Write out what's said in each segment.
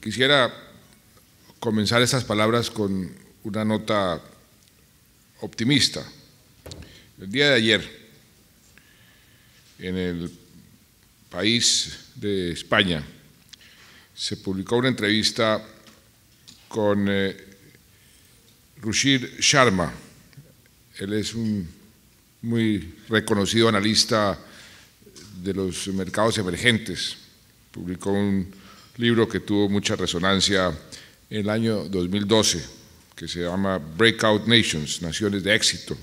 Quisiera comenzar estas palabras con una nota optimista. El día de ayer, en el país de España, se publicó una entrevista con Ruchir eh, Rushir Sharma, él es un muy reconocido analista de los mercados emergentes. Publicó un libro que tuvo mucha resonancia en el año 2012, que se llama Breakout Nations, Naciones de Éxito.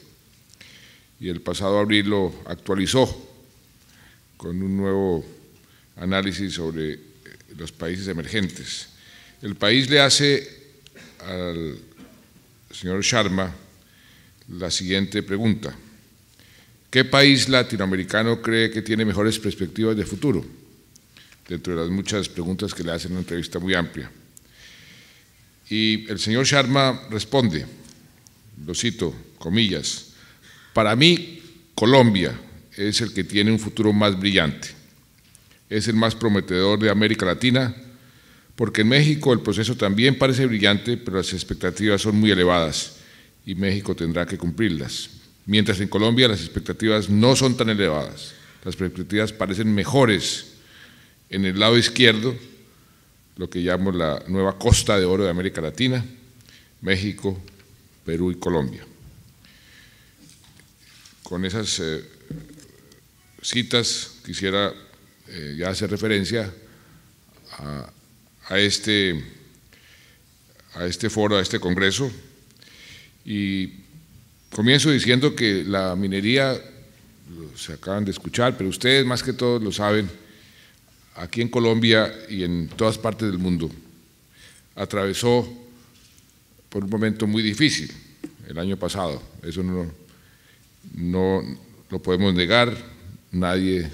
Y el pasado abril lo actualizó con un nuevo análisis sobre eh, los países emergentes. El país le hace al señor Sharma la siguiente pregunta. ¿Qué país latinoamericano cree que tiene mejores perspectivas de futuro? Dentro de las muchas preguntas que le hacen en una entrevista muy amplia. Y el señor Sharma responde, lo cito, comillas, para mí Colombia es el que tiene un futuro más brillante, es el más prometedor de América Latina, porque en México el proceso también parece brillante, pero las expectativas son muy elevadas y México tendrá que cumplirlas. Mientras en Colombia las expectativas no son tan elevadas, las expectativas parecen mejores en el lado izquierdo, lo que llamo la nueva costa de oro de América Latina, México, Perú y Colombia. Con esas eh, citas quisiera eh, ya hacer referencia a, este, a este foro, a este congreso, y comienzo diciendo que la minería, se acaban de escuchar, pero ustedes más que todos lo saben, aquí en Colombia y en todas partes del mundo, atravesó por un momento muy difícil el año pasado. Eso no, no lo podemos negar, nadie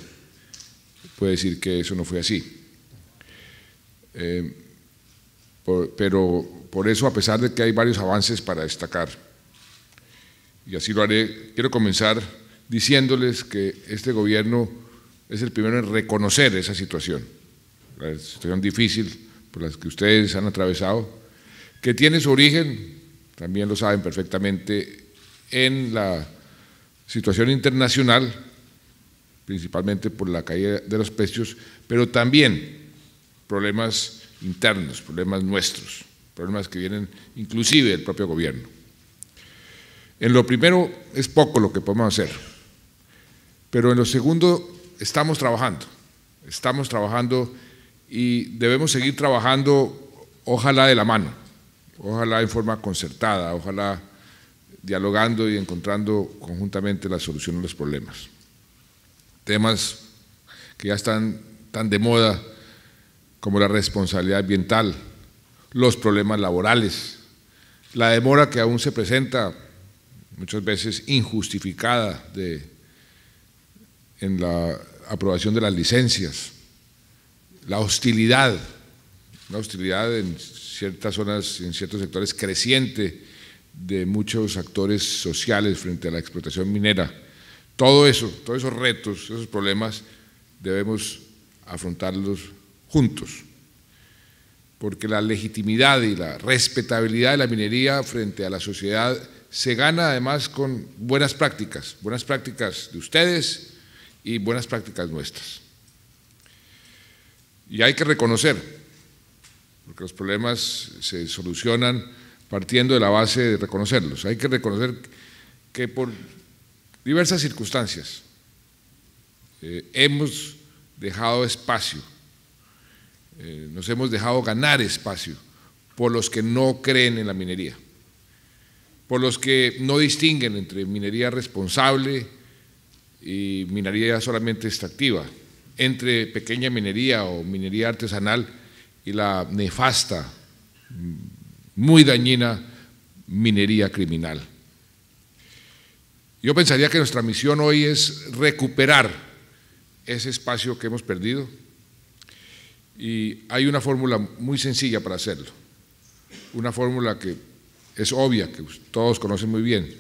puede decir que eso no fue así. Eh, pero por eso, a pesar de que hay varios avances para destacar, y así lo haré, quiero comenzar diciéndoles que este gobierno es el primero en reconocer esa situación, la situación difícil por la que ustedes han atravesado, que tiene su origen, también lo saben perfectamente, en la situación internacional, principalmente por la caída de los precios, pero también problemas internos, problemas nuestros problemas que vienen inclusive del propio gobierno. En lo primero es poco lo que podemos hacer, pero en lo segundo estamos trabajando, estamos trabajando y debemos seguir trabajando ojalá de la mano, ojalá en forma concertada, ojalá dialogando y encontrando conjuntamente la solución a los problemas. Temas que ya están tan de moda como la responsabilidad ambiental, los problemas laborales, la demora que aún se presenta, muchas veces injustificada, en la aprobación de las licencias, la hostilidad, la hostilidad en ciertas zonas, en ciertos sectores creciente de muchos actores sociales frente a la explotación minera. Todo eso, todos esos retos, esos problemas, debemos afrontarlos juntos porque la legitimidad y la respetabilidad de la minería frente a la sociedad se gana además con buenas prácticas, buenas prácticas de ustedes y buenas prácticas nuestras. Y hay que reconocer, porque los problemas se solucionan partiendo de la base de reconocerlos, hay que reconocer que por diversas circunstancias eh, hemos dejado espacio eh, nos hemos dejado ganar espacio por los que no creen en la minería, por los que no distinguen entre minería responsable y minería solamente extractiva, entre pequeña minería o minería artesanal y la nefasta, muy dañina minería criminal. Yo pensaría que nuestra misión hoy es recuperar ese espacio que hemos perdido, y hay una fórmula muy sencilla para hacerlo, una fórmula que es obvia, que todos conocen muy bien,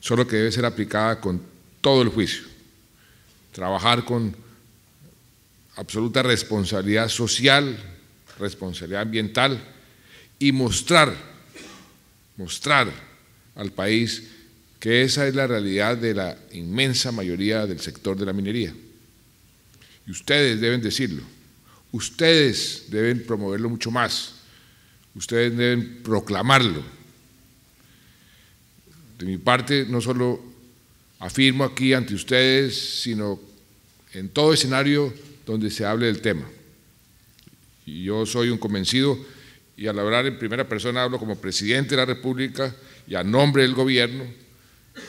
solo que debe ser aplicada con todo el juicio. Trabajar con absoluta responsabilidad social, responsabilidad ambiental y mostrar, mostrar al país que esa es la realidad de la inmensa mayoría del sector de la minería. Y ustedes deben decirlo ustedes deben promoverlo mucho más, ustedes deben proclamarlo. De mi parte, no solo afirmo aquí ante ustedes, sino en todo escenario donde se hable del tema. Y yo soy un convencido y al hablar en primera persona hablo como presidente de la República y a nombre del gobierno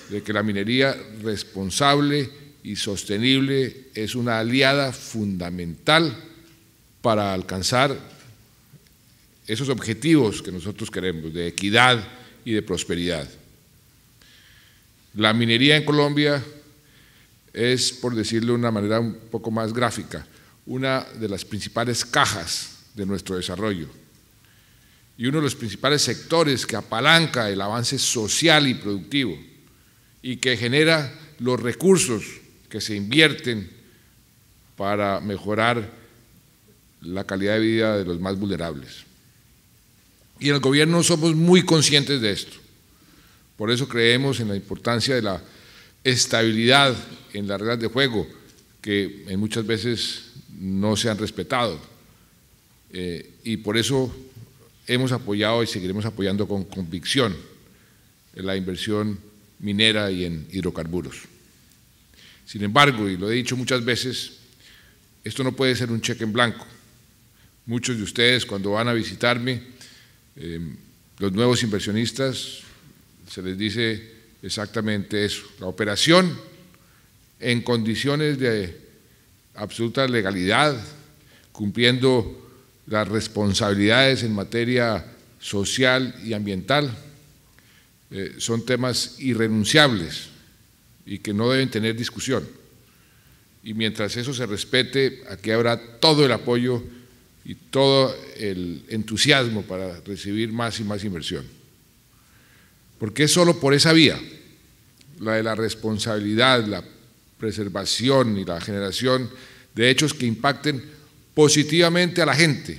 de que la minería responsable y sostenible es una aliada fundamental para alcanzar esos objetivos que nosotros queremos, de equidad y de prosperidad. La minería en Colombia es, por decirlo de una manera un poco más gráfica, una de las principales cajas de nuestro desarrollo y uno de los principales sectores que apalanca el avance social y productivo y que genera los recursos que se invierten para mejorar la calidad de vida de los más vulnerables. Y en el gobierno somos muy conscientes de esto. Por eso creemos en la importancia de la estabilidad en las reglas de juego, que muchas veces no se han respetado. Eh, y por eso hemos apoyado y seguiremos apoyando con convicción en la inversión minera y en hidrocarburos. Sin embargo, y lo he dicho muchas veces, esto no puede ser un cheque en blanco muchos de ustedes cuando van a visitarme, eh, los nuevos inversionistas, se les dice exactamente eso, la operación en condiciones de absoluta legalidad, cumpliendo las responsabilidades en materia social y ambiental, eh, son temas irrenunciables y que no deben tener discusión. Y mientras eso se respete, aquí habrá todo el apoyo y todo el entusiasmo para recibir más y más inversión. Porque es solo por esa vía, la de la responsabilidad, la preservación y la generación de hechos que impacten positivamente a la gente.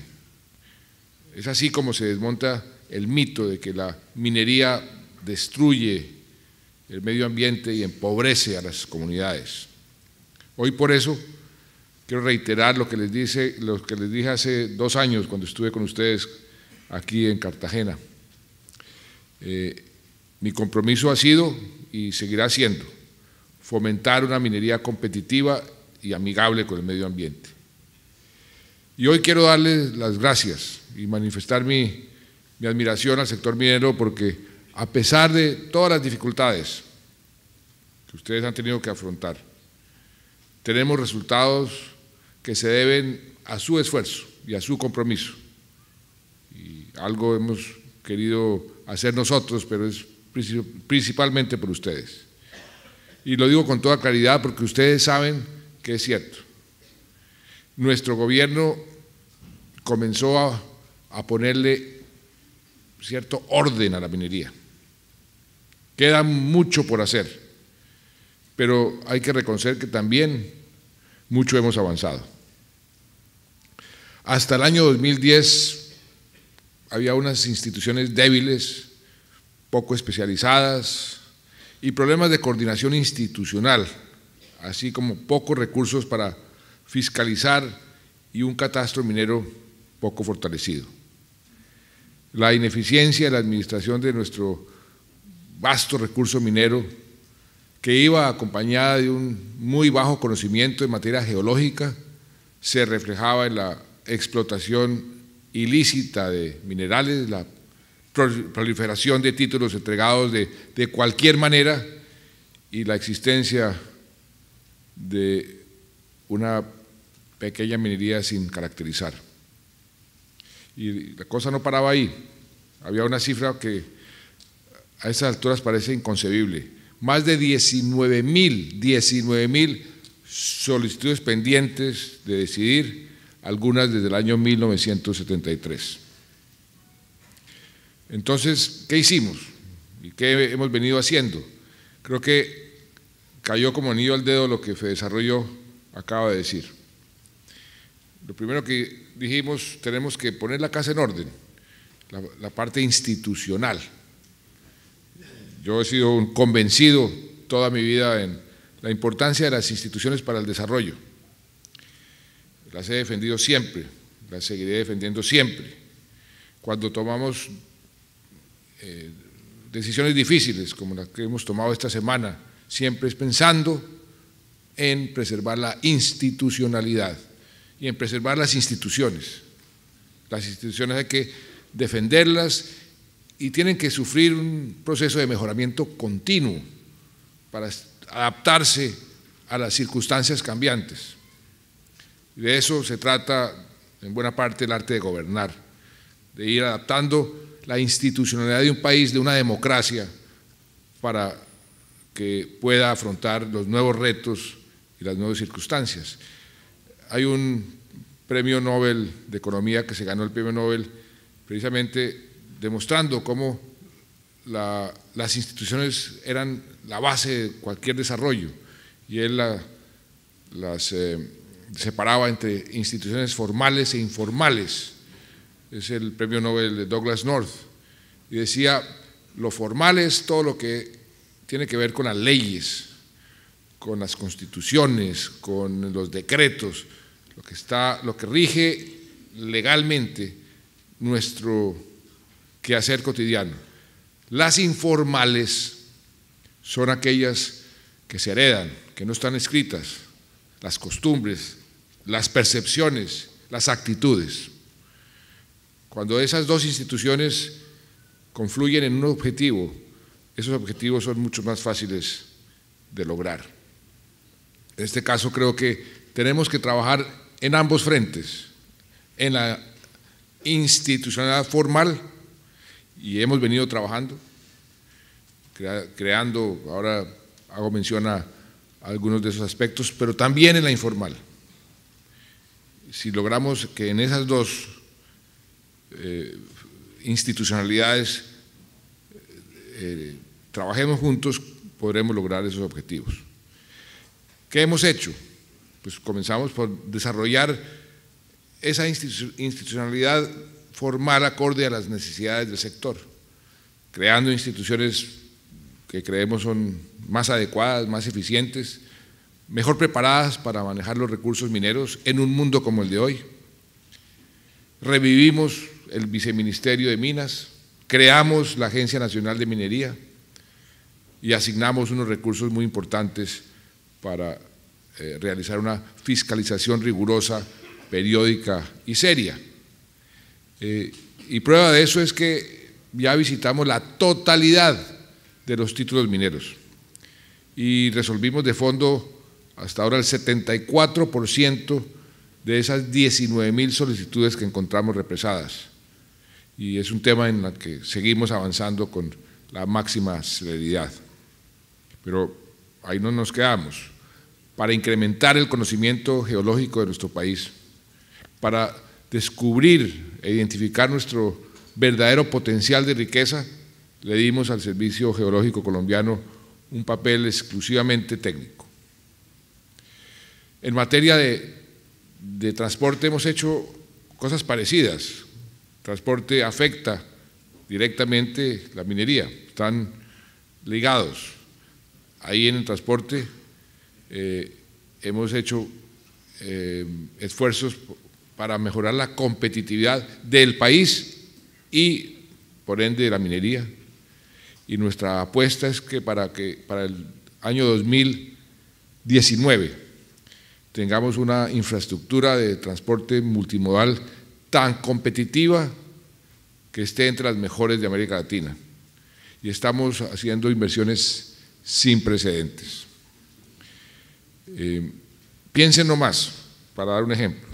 Es así como se desmonta el mito de que la minería destruye el medio ambiente y empobrece a las comunidades. Hoy por eso Quiero reiterar lo que les dice, lo que les dije hace dos años cuando estuve con ustedes aquí en Cartagena. Eh, mi compromiso ha sido y seguirá siendo fomentar una minería competitiva y amigable con el medio ambiente. Y hoy quiero darles las gracias y manifestar mi, mi admiración al sector minero porque a pesar de todas las dificultades que ustedes han tenido que afrontar, tenemos resultados que se deben a su esfuerzo y a su compromiso. Y algo hemos querido hacer nosotros, pero es principalmente por ustedes. Y lo digo con toda claridad porque ustedes saben que es cierto. Nuestro gobierno comenzó a, ponerle cierto orden a la minería. Queda mucho por hacer, pero hay que reconocer que también mucho hemos avanzado. Hasta el año 2010 había unas instituciones débiles, poco especializadas y problemas de coordinación institucional, así como pocos recursos para fiscalizar y un catastro minero poco fortalecido. La ineficiencia de la administración de nuestro vasto recurso minero, que iba acompañada de un muy bajo conocimiento en materia geológica, se reflejaba en la explotación ilícita de minerales, la proliferación de títulos entregados de, cualquier manera y la existencia de una pequeña minería sin caracterizar. Y la cosa no paraba ahí. Había una cifra que a esas alturas parece inconcebible. Más de 19 mil, 19 mil solicitudes pendientes de decidir algunas desde el año 1973. Entonces, ¿qué hicimos? ¿Y qué hemos venido haciendo? Creo que cayó como anillo al dedo lo que desarrolló acaba de decir. Lo primero que dijimos, tenemos que poner la casa en orden, la, parte institucional. Yo he sido convencido toda mi vida en la importancia de las instituciones para el desarrollo las he defendido siempre, las seguiré defendiendo siempre. Cuando tomamos eh, decisiones difíciles, como las que hemos tomado esta semana, siempre es pensando en preservar la institucionalidad y en preservar las instituciones. Las instituciones hay que defenderlas y tienen que sufrir un proceso de mejoramiento continuo para adaptarse a las circunstancias cambiantes de eso se trata en buena parte el arte de gobernar, de ir adaptando la institucionalidad de un país, de una democracia, para que pueda afrontar los nuevos retos y las nuevas circunstancias. Hay un premio Nobel de Economía que se ganó el premio Nobel precisamente demostrando cómo las instituciones eran la base de cualquier desarrollo y él las eh, separaba entre instituciones formales e informales. Es el premio Nobel de Douglas North. Y decía, lo formal es todo lo que tiene que ver con las leyes, con las constituciones, con los decretos, lo que, está, lo que rige legalmente nuestro quehacer cotidiano. Las informales son aquellas que se heredan, que no están escritas, las costumbres, las percepciones, las actitudes. Cuando esas dos instituciones confluyen en un objetivo, esos objetivos son mucho más fáciles de lograr. En este caso creo que tenemos que trabajar en ambos frentes, en la institucionalidad formal, y hemos venido trabajando, creando, ahora hago mención a algunos de esos aspectos, pero también en la informal. Si logramos que en esas dos eh, institucionalidades eh, trabajemos juntos, podremos lograr esos objetivos. ¿Qué hemos hecho? Pues comenzamos por desarrollar esa institucionalidad formal acorde a las necesidades del sector, creando instituciones que creemos son más adecuadas, más eficientes, mejor preparadas para manejar los recursos mineros en un mundo como el de hoy. Revivimos el Viceministerio de Minas, creamos la Agencia Nacional de Minería y asignamos unos recursos muy importantes para eh, realizar una fiscalización rigurosa, periódica y seria. Eh, y prueba de eso es que ya visitamos la totalidad de los títulos mineros. Y resolvimos de fondo hasta ahora el 74% de esas 19.000 mil solicitudes que encontramos represadas. Y es un tema en el que seguimos avanzando con la máxima celeridad. Pero ahí no nos quedamos. Para incrementar el conocimiento geológico de nuestro país, para descubrir e identificar nuestro verdadero potencial de riqueza, le dimos al Servicio Geológico Colombiano un papel exclusivamente técnico. En materia de, transporte hemos hecho cosas parecidas. Transporte afecta directamente la minería, están ligados. Ahí en el transporte eh, hemos hecho eh, esfuerzos para mejorar la competitividad del país y, por ende, de la minería y nuestra apuesta es que para, que para el año 2019 tengamos una infraestructura de transporte multimodal tan competitiva que esté entre las mejores de América Latina. Y estamos haciendo inversiones sin precedentes. Eh, piensen nomás, para dar un ejemplo,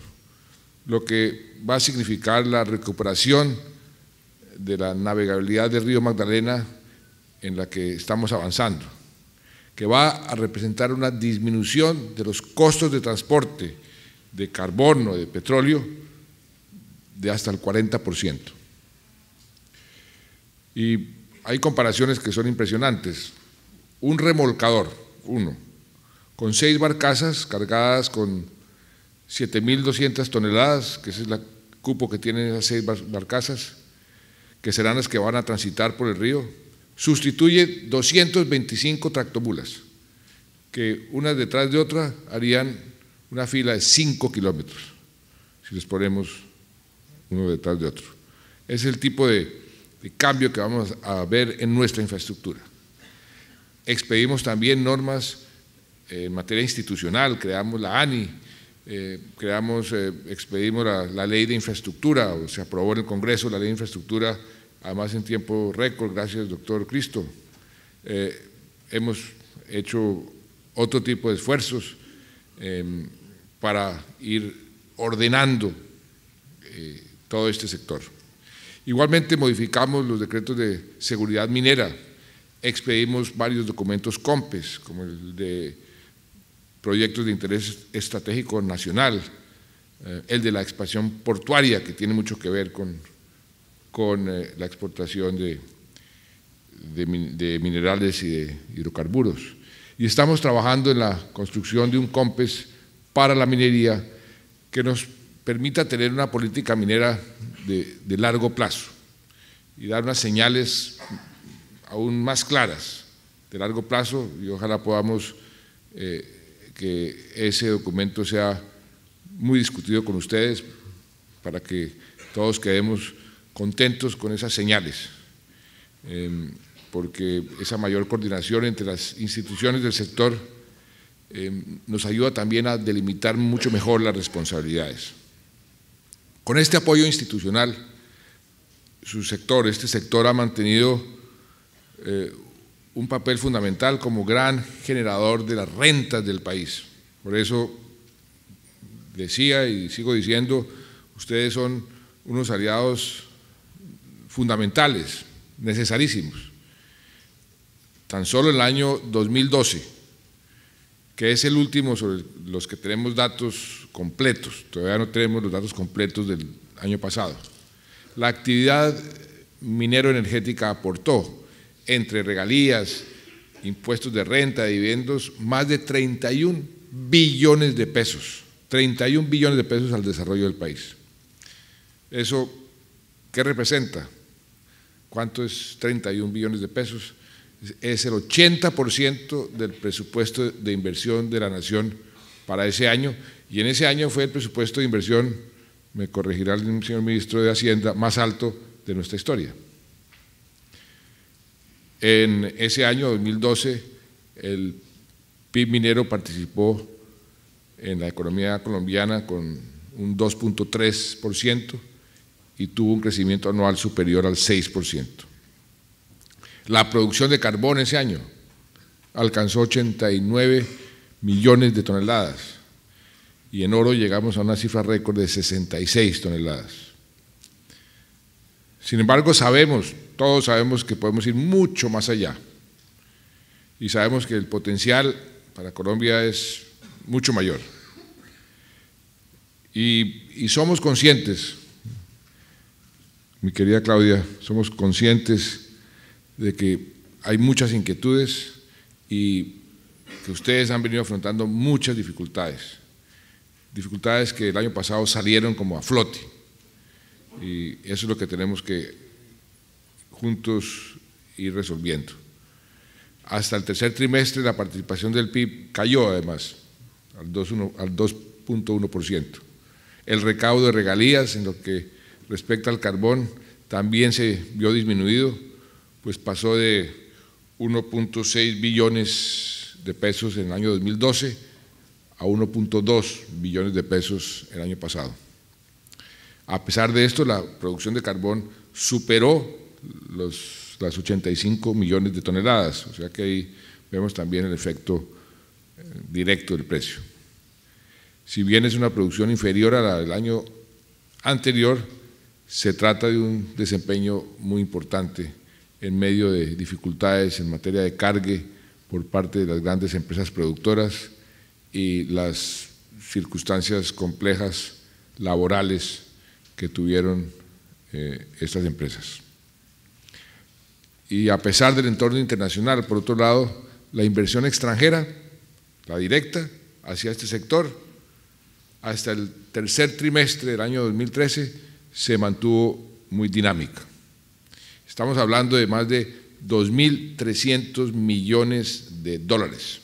lo que va a significar la recuperación de la navegabilidad del río Magdalena en la que estamos avanzando, que va a representar una disminución de los costos de transporte de carbono, de petróleo, de hasta el 40%. Y hay comparaciones que son impresionantes. Un remolcador, uno, con seis barcazas cargadas con 7.200 toneladas, que es el cupo que tienen esas seis barcazas, que serán las que van a transitar por el río, sustituye 225 tractobulas, que una detrás de otra harían una fila de 5 kilómetros, si les ponemos uno detrás de otro. Es el tipo de, cambio que vamos a ver en nuestra infraestructura. Expedimos también normas eh, en materia institucional, creamos la ANI, eh, creamos, eh, expedimos la, ley de infraestructura, o se aprobó en el Congreso la ley de infraestructura además en tiempo récord, gracias doctor Cristo. Eh, hemos hecho otro tipo de esfuerzos em, para ir ordenando eh, todo este sector. Igualmente modificamos los decretos de seguridad minera, expedimos varios documentos COMPES, como el de proyectos de interés estratégico nacional, eh, el de la expansión portuaria, que tiene mucho que ver con con eh, la exportación de, minerales y de hidrocarburos. Y estamos trabajando en la construcción de un COMPES para la minería que nos permita tener una política minera de, largo plazo y dar unas señales aún más claras de largo plazo y ojalá podamos eh, que ese documento sea muy discutido con ustedes para que todos quedemos contentos con esas señales, em, porque esa mayor coordinación entre las instituciones del sector em, nos ayuda también a delimitar mucho mejor las responsabilidades. Con este apoyo institucional, su sector, este sector ha mantenido eh, un papel fundamental como gran generador de las rentas del país. Por eso decía y sigo diciendo, ustedes son unos aliados fundamentales, necesarísimos. Tan solo el año 2012, que es el último sobre los que tenemos datos completos, todavía no tenemos los datos completos del año pasado, la actividad minero-energética aportó entre regalías, impuestos de renta, dividendos, más de 31 billones de pesos, 31 billones de pesos al desarrollo del país. ¿Eso qué representa? ¿Cuánto es 31 billones de pesos? Es el 80% del presupuesto de inversión de la nación para ese año. Y en ese año fue el presupuesto de inversión, me corregirá el señor ministro de Hacienda, más alto de nuestra historia. En ese año 2012, el PIB minero participó en la economía colombiana con un 2.3%, y tuvo un crecimiento anual superior al 6%. La producción de carbón ese año alcanzó 89 millones de toneladas y en oro llegamos a una cifra récord de 66 toneladas. Sin embargo, sabemos, todos sabemos que podemos ir mucho más allá y sabemos que el potencial para Colombia es mucho mayor. Y, somos conscientes mi querida Claudia, somos conscientes de que hay muchas inquietudes y que ustedes han venido afrontando muchas dificultades, dificultades que el año pasado salieron como a flote. Y eso es lo que tenemos que juntos ir resolviendo. Hasta el tercer trimestre la participación del PIB cayó además al 2.1%. El recaudo de regalías en lo que respecto al carbón también se vio disminuido, pues pasó de 1.6 billones de pesos en el año 2012 a 1.2 billones de pesos el año pasado. A pesar de esto, la producción de carbón superó los, las 85 millones de toneladas, o sea que ahí vemos también el efecto eh, directo del precio. Si bien es una producción inferior a la del año anterior, se trata de un desempeño muy importante en medio de dificultades en materia de cargue por parte de las grandes empresas productoras y las circunstancias complejas laborales que tuvieron eh, estas empresas. Y a pesar del entorno internacional, por otro lado, la inversión extranjera, la directa, hacia este sector, hasta el tercer trimestre del año 2013, se mantuvo muy dinámica. Estamos hablando de más de 2.300 millones de dólares.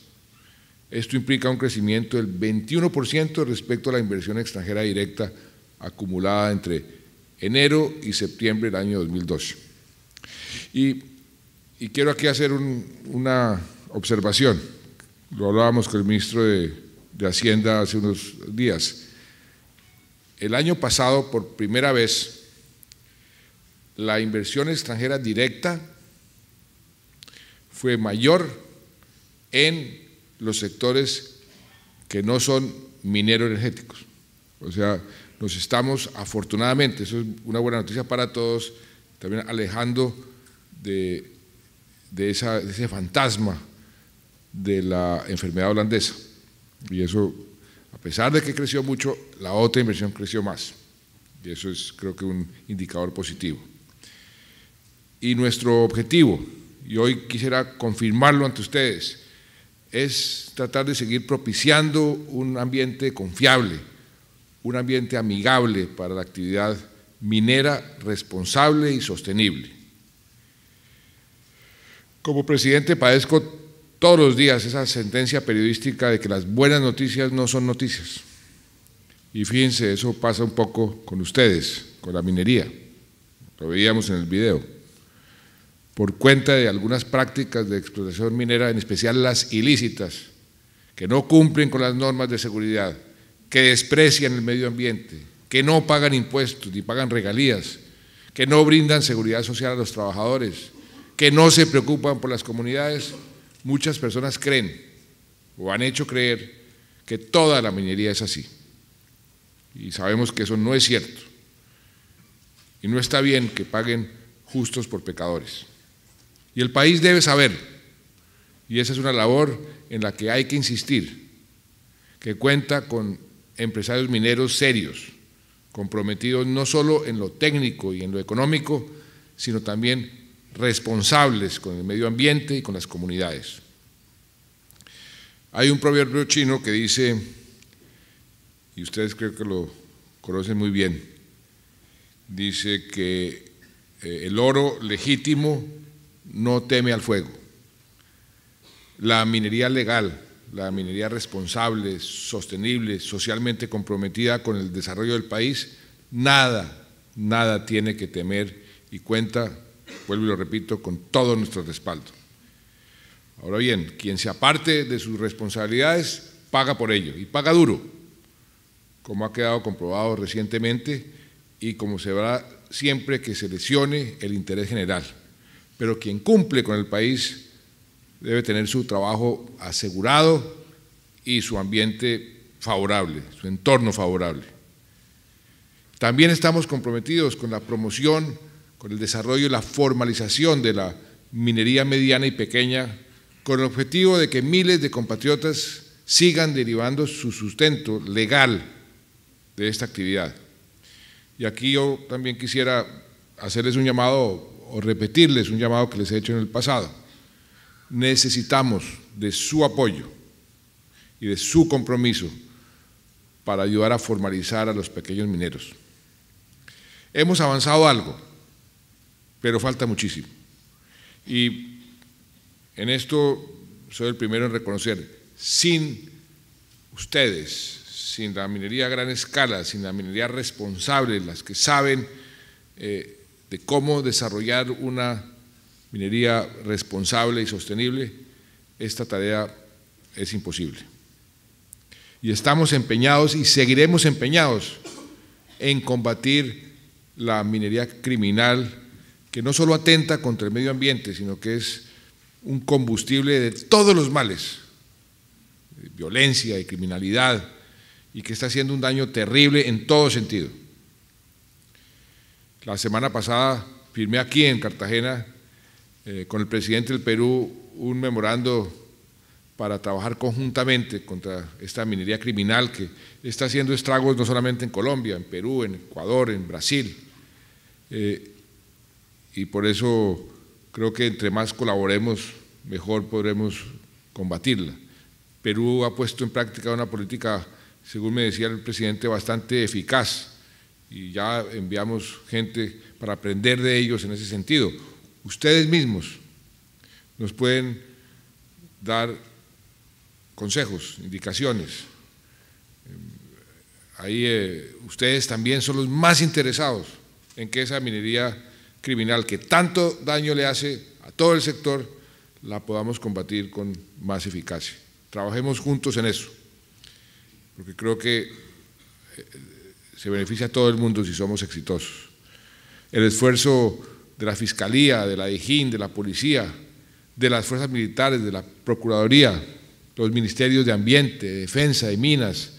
Esto implica un crecimiento del 21% respecto a la inversión extranjera directa acumulada entre enero y septiembre del año 2012. Y, quiero aquí hacer una observación. Lo hablábamos con el ministro de, de Hacienda hace unos días. El año pasado, por primera vez, la inversión extranjera directa fue mayor en los sectores que no son minero-energéticos. O sea, nos estamos afortunadamente, eso es una buena noticia para todos, también alejando de, ese fantasma de la enfermedad holandesa. Y eso a pesar de que creció mucho, la otra inversión creció más. Y eso es creo que un indicador positivo. Y nuestro objetivo, y hoy quisiera confirmarlo ante ustedes, es tratar de seguir propiciando un ambiente confiable, un ambiente amigable para la actividad minera responsable y sostenible. Como presidente padezco todos los días esa sentencia periodística de que las buenas noticias no son noticias. Y fíjense, eso pasa un poco con ustedes, con la minería. Lo veíamos en el video. Por cuenta de algunas prácticas de explotación minera, en especial las ilícitas, que no cumplen con las normas de seguridad, que desprecian el medio ambiente, que no pagan impuestos ni pagan regalías, que no brindan seguridad social a los trabajadores, que no se preocupan por las comunidades, muchas personas creen o han hecho creer que toda la minería es así. Y sabemos que eso no es cierto. Y no está bien que paguen justos por pecadores. Y el país debe saber, y esa es una labor en la que hay que insistir, que cuenta con empresarios mineros serios, comprometidos no solo en lo técnico y en lo económico, sino también responsables con el medio ambiente y con las comunidades. Hay un proverbio chino que dice, y ustedes creo que lo conocen muy bien, dice que eh, el oro legítimo no teme al fuego. La minería legal, la minería responsable, sostenible, socialmente comprometida con el desarrollo del país, nada, nada tiene que temer y cuenta vuelvo y lo repito, con todo nuestro respaldo. Ahora bien, quien se aparte de sus responsabilidades paga por ello y paga duro, como ha quedado comprobado recientemente y como se verá siempre que se lesione el interés general. Pero quien cumple con el país debe tener su trabajo asegurado y su ambiente favorable, su entorno favorable. También estamos comprometidos con la promoción con el desarrollo y la formalización de la minería mediana y pequeña, con el objetivo de que miles de compatriotas sigan derivando su sustento legal de esta actividad. Y aquí yo también quisiera hacerles un llamado o repetirles un llamado que les he hecho en el pasado. Necesitamos de su apoyo y de su compromiso para ayudar a formalizar a los pequeños mineros. Hemos avanzado algo, pero falta muchísimo. Y en esto soy el primero en reconocer, sin ustedes, sin la minería a gran escala, sin la minería responsable, las que saben eh, de cómo desarrollar una minería responsable y sostenible, esta tarea es imposible. Y estamos empeñados y seguiremos empeñados en combatir la minería criminal que no solo atenta contra el medio ambiente, sino que es un combustible de todos los males, violencia y criminalidad, y que está haciendo un daño terrible en todo sentido. La semana pasada firmé aquí en Cartagena eh, con el presidente del Perú un memorando para trabajar conjuntamente contra esta minería criminal que está haciendo estragos no solamente en Colombia, en Perú, en Ecuador, en Brasil. Eh, y por eso creo que entre más colaboremos, mejor podremos combatirla. Perú ha puesto en práctica una política, según me decía el presidente, bastante eficaz y ya enviamos gente para aprender de ellos en ese sentido. Ustedes mismos nos pueden dar consejos, indicaciones. Em, ahí eh, ustedes también son los más interesados en que esa minería criminal que tanto daño le hace a todo el sector, la podamos combatir con más eficacia. Trabajemos juntos en eso, porque creo que eh, se beneficia a todo el mundo si somos exitosos. El esfuerzo de la Fiscalía, de la EJIN, de la Policía, de las fuerzas militares, de la Procuraduría, los ministerios de Ambiente, Defensa y Minas,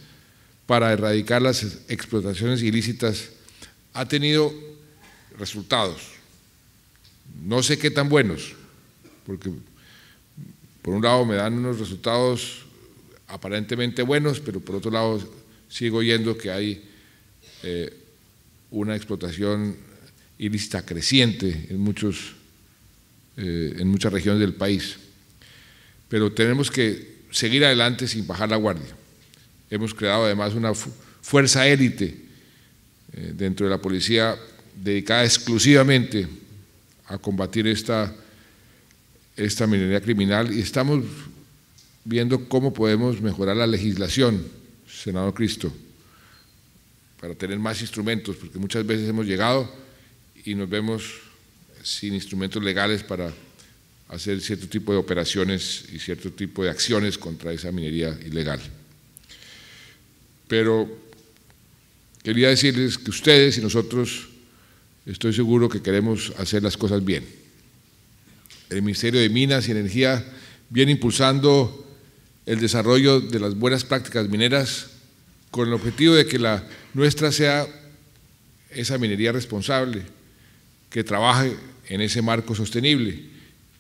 para erradicar las explotaciones ilícitas, ha tenido resultados. No sé qué tan buenos, porque por un lado me dan unos resultados aparentemente buenos, pero por otro lado sigo oyendo que hay eh, una explotación ilícita creciente en, muchos, eh, en muchas regiones del país. Pero tenemos que seguir adelante sin bajar la guardia. Hemos creado además una fuerza élite eh, dentro de la policía dedicada exclusivamente a combatir esta, esta minería criminal y estamos viendo cómo podemos mejorar la legislación, senador Cristo, para tener más instrumentos, porque muchas veces hemos llegado y nos vemos sin instrumentos legales para hacer cierto tipo de operaciones y cierto tipo de acciones contra esa minería ilegal. Pero quería decirles que ustedes y nosotros estoy seguro que queremos hacer las cosas bien. El Ministerio de Minas y Energía viene impulsando el desarrollo de las buenas prácticas mineras con el objetivo de que la nuestra sea esa minería responsable, que trabaje en ese marco sostenible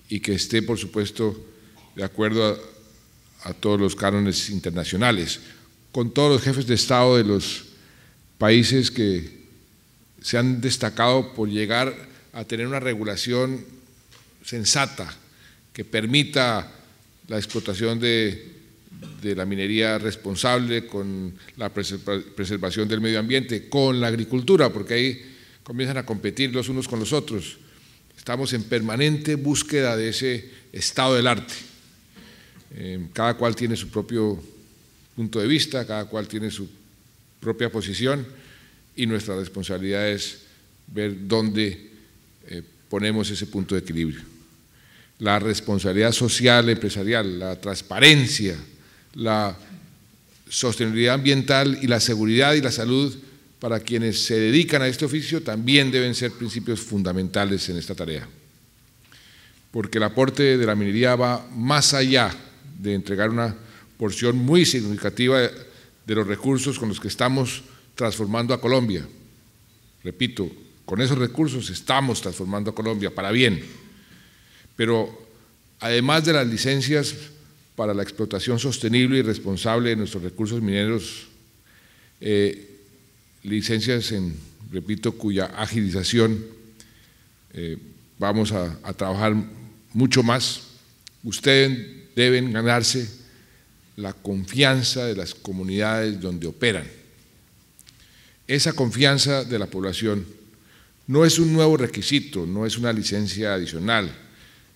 y que esté, por supuesto, de acuerdo a, a todos los cánones internacionales, con todos los jefes de Estado de los países que se han destacado por llegar a tener una regulación sensata que permita la explotación de, la minería responsable, con la preservación del medio ambiente, con la agricultura, porque ahí comienzan a competir los unos con los otros. Estamos en permanente búsqueda de ese estado del arte. Eh, cada cual tiene su propio punto de vista, cada cual tiene su propia posición y nuestra responsabilidad es ver dónde eh, ponemos ese punto de equilibrio. La responsabilidad social, empresarial, la transparencia, la sostenibilidad ambiental y la seguridad y la salud para quienes se dedican a este oficio también deben ser principios fundamentales en esta tarea. Porque el aporte de la minería va más allá de entregar una porción muy significativa de los recursos con los que estamos transformando a Colombia. Repito, con esos recursos estamos transformando a Colombia para bien. Pero además de las licencias para la explotación sostenible y responsable de nuestros recursos mineros, eh, licencias en, repito, cuya agilización eh, vamos a trabajar mucho más, ustedes deben ganarse la confianza de las comunidades donde operan esa confianza de la población no es un nuevo requisito, no es una licencia adicional,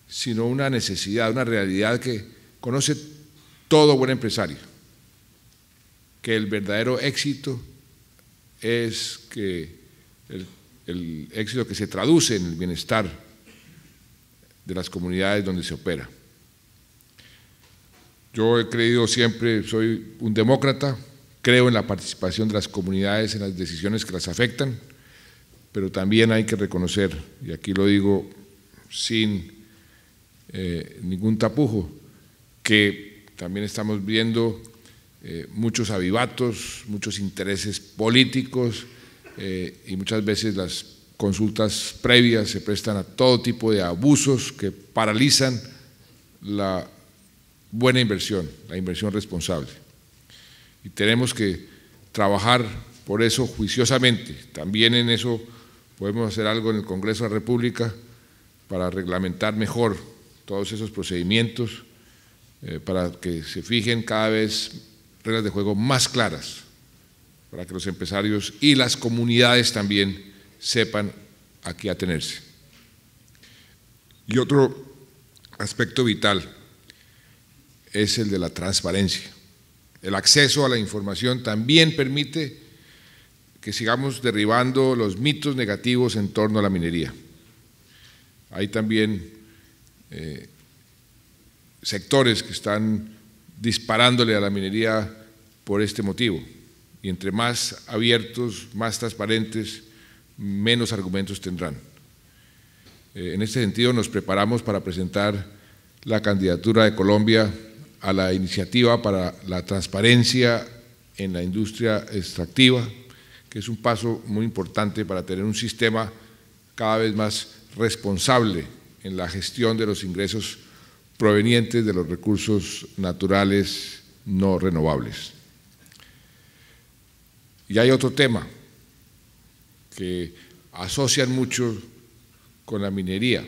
sino una necesidad, una realidad que conoce todo buen empresario, que el verdadero éxito es que el, el éxito que se traduce en el bienestar de las comunidades donde se opera. Yo he creído siempre, soy un demócrata, Creo en la participación de las comunidades en las decisiones que las afectan, pero también hay que reconocer, y aquí lo digo sin eh, ningún tapujo, que también estamos viendo eh, muchos avivatos, muchos intereses políticos eh, y muchas veces las consultas previas se prestan a todo tipo de abusos que paralizan la buena inversión, la inversión responsable y tenemos que trabajar por eso juiciosamente. También en eso podemos hacer algo en el Congreso de la República para reglamentar mejor todos esos procedimientos, eh, para que se fijen cada vez reglas de juego más claras, para que los empresarios y las comunidades también sepan a qué atenerse. Y otro aspecto vital es el de la transparencia. El acceso a la información también permite que sigamos derribando los mitos negativos en torno a la minería. Hay también eh, sectores que están disparándole a la minería por este motivo. Y entre más abiertos, más transparentes, menos argumentos tendrán. Eh, en este sentido, nos preparamos para presentar la candidatura de Colombia a la iniciativa para la transparencia en la industria extractiva, que es un paso muy importante para tener un sistema cada vez más responsable en la gestión de los ingresos provenientes de los recursos naturales no renovables. Y hay otro tema que asocian mucho con la minería,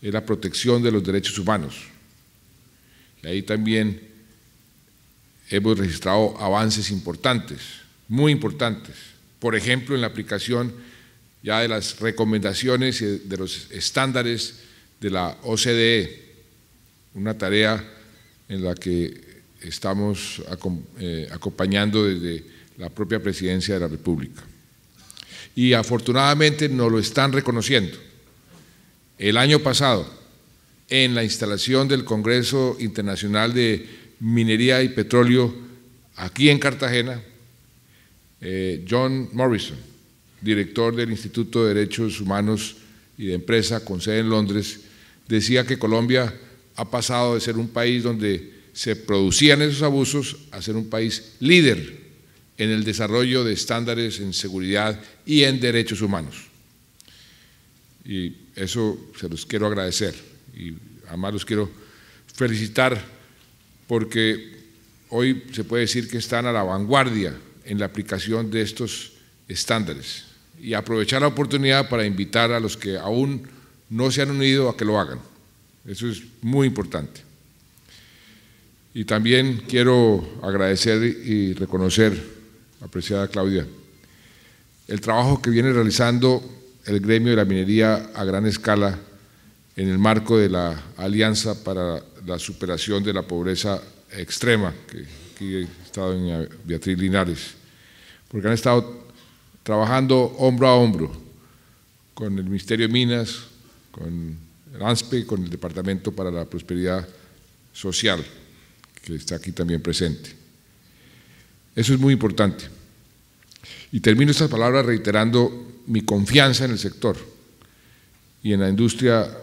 es la protección de los derechos humanos. Y Ahí también hemos registrado avances importantes, muy importantes. Por ejemplo, en la aplicación ya de las recomendaciones y de los estándares de la OCDE, una tarea en la que estamos eh, acompañando desde la propia presidencia de la República. Y afortunadamente nos lo están reconociendo. El año pasado, en la instalación del Congreso Internacional de Minería y Petróleo aquí en Cartagena, eh, John Morrison, director del Instituto de Derechos Humanos y de Empresa con sede en Londres, decía que Colombia ha pasado de ser un país donde se producían esos abusos a ser un país líder en el desarrollo de estándares en seguridad y en derechos humanos. Y eso se los quiero agradecer y además los quiero felicitar porque hoy se puede decir que están a la vanguardia en la aplicación de estos estándares y aprovechar la oportunidad para invitar a los que aún no se han unido a que lo hagan. Eso es muy importante. Y también quiero agradecer y reconocer, apreciada Claudia, el trabajo que viene realizando el gremio de la minería a gran escala en el marco de la Alianza para la Superación de la Pobreza Extrema, que aquí he estado en Beatriz Linares, porque han estado trabajando hombro a hombro con el Ministerio de Minas, con el ANSPE, con el Departamento para la Prosperidad Social, que está aquí también presente. Eso es muy importante. Y termino estas palabras reiterando mi confianza en el sector y en la industria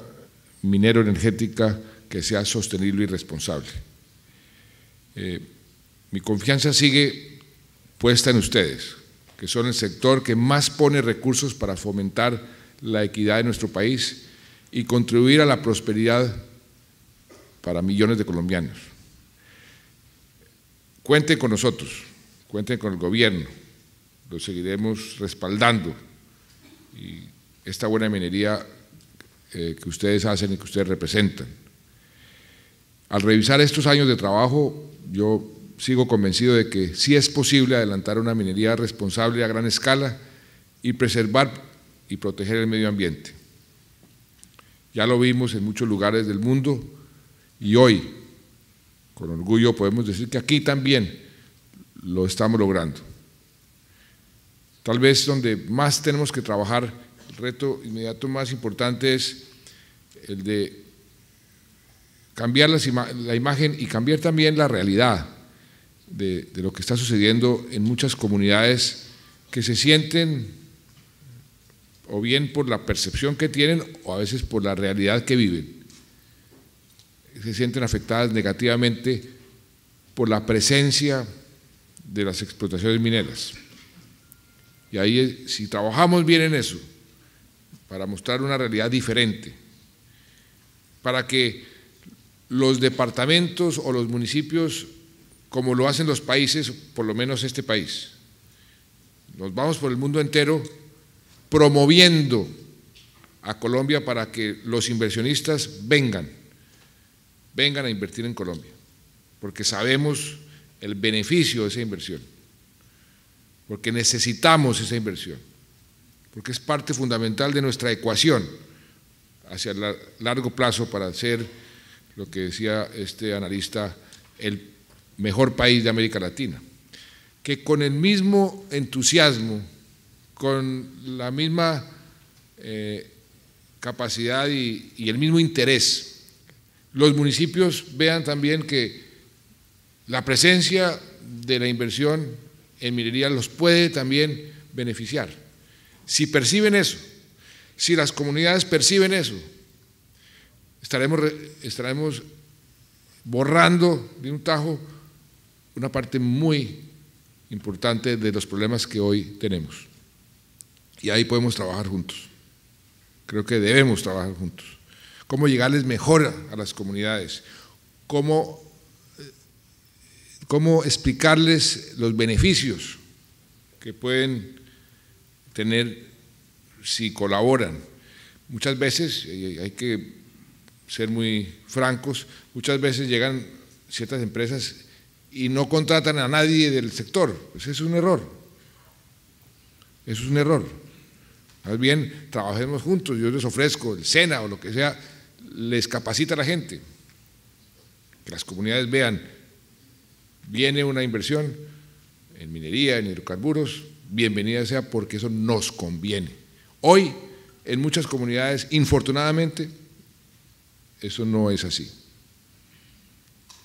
minero-energética que sea sostenible y responsable. Eh, mi confianza sigue puesta en ustedes, que son el sector que más pone recursos para fomentar la equidad de nuestro país y contribuir a la prosperidad para millones de colombianos. Cuenten con nosotros, cuenten con el gobierno, lo seguiremos respaldando y esta buena minería eh, que ustedes hacen y que ustedes representan. Al revisar estos años de trabajo, yo sigo convencido de que sí es posible adelantar una minería responsable a gran escala y preservar y proteger el medio ambiente. Ya lo vimos en muchos lugares del mundo y hoy, con orgullo, podemos decir que aquí también lo estamos logrando. Tal vez donde más tenemos que trabajar el reto inmediato más importante es el de cambiar la imagen y cambiar también la realidad de, de lo que está sucediendo en muchas comunidades que se sienten o bien por la percepción que tienen o a veces por la realidad que viven. Se sienten afectadas negativamente por la presencia de las explotaciones mineras. Y ahí, eh, si trabajamos bien en eso, para mostrar una realidad diferente, para que los departamentos o los municipios, como lo hacen los países, por lo menos este país, nos vamos por el mundo entero promoviendo a Colombia para que los inversionistas vengan, vengan a invertir en Colombia, porque sabemos el beneficio de esa inversión, porque necesitamos esa inversión porque es parte fundamental de nuestra ecuación hacia el largo plazo para ser, lo que decía este analista, el mejor país de América Latina. Que con el mismo entusiasmo, con la misma eh, capacidad y el mismo interés, los municipios vean también que la presencia de la inversión en minería los puede también beneficiar. Si perciben eso, si las comunidades perciben eso, estaremos, estaremos borrando de un tajo una parte muy importante de los problemas que hoy tenemos. Y ahí podemos trabajar juntos. Creo que debemos trabajar juntos. Cómo llegarles mejor a las comunidades, cómo, eh, cómo explicarles los beneficios que pueden tener si colaboran. Muchas veces, hay que ser muy francos, muchas veces llegan ciertas empresas y no contratan a nadie del sector. Ese pues es un error. Eso es un error. Más bien, trabajemos juntos. Yo les ofrezco el SENA o lo que sea, les capacita a la gente. Que las comunidades vean, viene una inversión en minería, en hidrocarburos, bienvenida sea porque eso nos conviene. Hoy, en muchas comunidades, infortunadamente, eso no es así.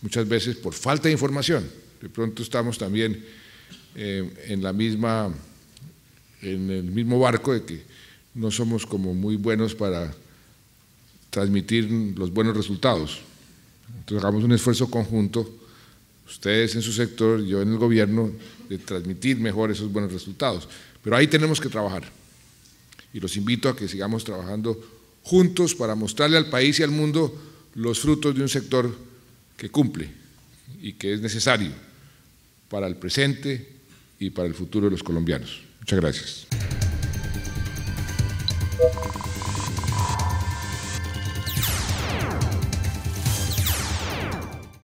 Muchas veces por falta de información. De pronto estamos también eh, en la misma, en el mismo barco de que no somos como muy buenos para transmitir los buenos resultados. Entonces hagamos un esfuerzo conjunto ustedes en su sector, yo en el gobierno, de transmitir mejor esos buenos resultados. Pero ahí tenemos que trabajar. Y los invito a que sigamos trabajando juntos para mostrarle al país y al mundo los frutos de un sector que cumple y que es necesario para el presente y para el futuro de los colombianos. Muchas gracias.